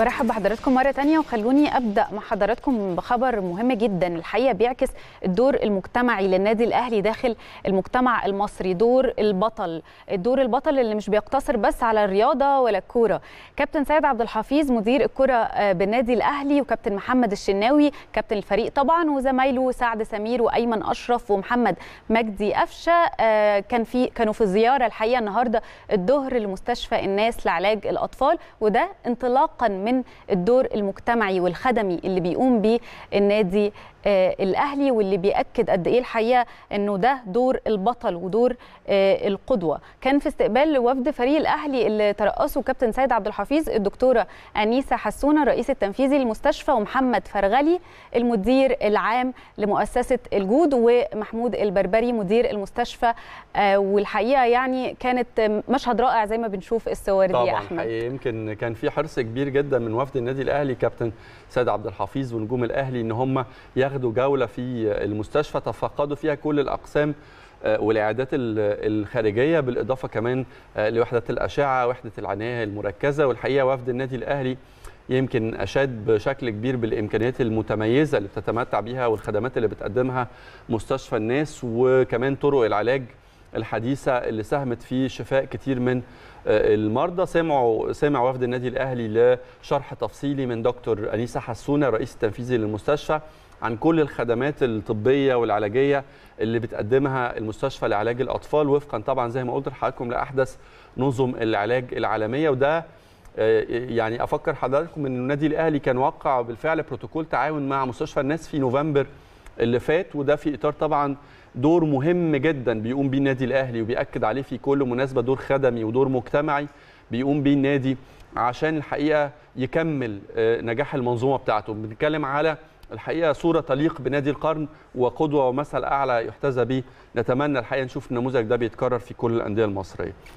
برحب بحضراتكم مرة تانية وخلوني أبدأ مع حضراتكم بخبر مهم جدا الحقيقة بيعكس الدور المجتمعي للنادي الأهلي داخل المجتمع المصري دور البطل الدور البطل اللي مش بيقتصر بس على الرياضة ولا الكورة كابتن سيد عبد الحفيظ مدير الكرة آه، بالنادي الأهلي وكابتن محمد الشناوي كابتن الفريق طبعا وزمايله سعد سمير وأيمن أشرف ومحمد مجدي أفشة آه، كان في كانوا في زيارة الحقيقة النهاردة الظهر لمستشفى الناس لعلاج الأطفال وده انطلاقا من الدور المجتمعي والخدمي اللي بيقوم بيه النادي آه، الاهلي واللي بياكد قد ايه الحقيقه انه ده دور البطل ودور آه، القدوه كان في استقبال وفد فريق الاهلي اللي ترأسه كابتن سيد عبد الحفيظ الدكتوره انيسه حسونه الرئيس التنفيذي للمستشفى ومحمد فرغلي المدير العام لمؤسسه الجود ومحمود البربري مدير المستشفى آه، والحقيقه يعني كانت مشهد رائع زي ما بنشوف الصور دي يا احمد طبعا يمكن كان في حرص كبير جدا من وفد النادي الاهلي كابتن سيد عبد الحفيظ ونجوم الاهلي ان هم ياخدوا أخذوا جولة في المستشفى تفقدوا فيها كل الأقسام آه، والعيادات الخارجيه بالاضافه كمان آه، لوحده الاشعه وحده العنايه المركزه والحقيقه وفد النادي الاهلي يمكن اشاد بشكل كبير بالامكانيات المتميزه اللي بتتمتع بيها والخدمات اللي بتقدمها مستشفى الناس وكمان طرق العلاج الحديثه اللي ساهمت في شفاء كتير من آه، المرضى سمعوا سمع وفد النادي الاهلي لشرح تفصيلي من دكتور انيسه حسونه رئيس التنفيذي للمستشفى عن كل الخدمات الطبيه والعلاجيه اللي بتقدمها المستشفى لعلاج الاطفال وفقا طبعا زي ما قلت لحضراتكم لاحدث نظم العلاج العالميه وده آه، يعني افكر حضراتكم ان النادي الاهلي كان وقع بالفعل بروتوكول تعاون مع مستشفى الناس في نوفمبر اللي فات وده في اطار طبعا دور مهم جدا بيقوم بيه النادي الاهلي وبيأكد عليه في كل مناسبه دور خدمي ودور مجتمعي بيقوم بيه النادي عشان الحقيقه يكمل آه، نجاح المنظومه بتاعته بنتكلم على الحقيقه صوره تليق بنادي القرن وقدوه ومثل اعلى يحتذى به نتمنى الحقيقه نشوف النموذج ده بيتكرر في كل الانديه المصريه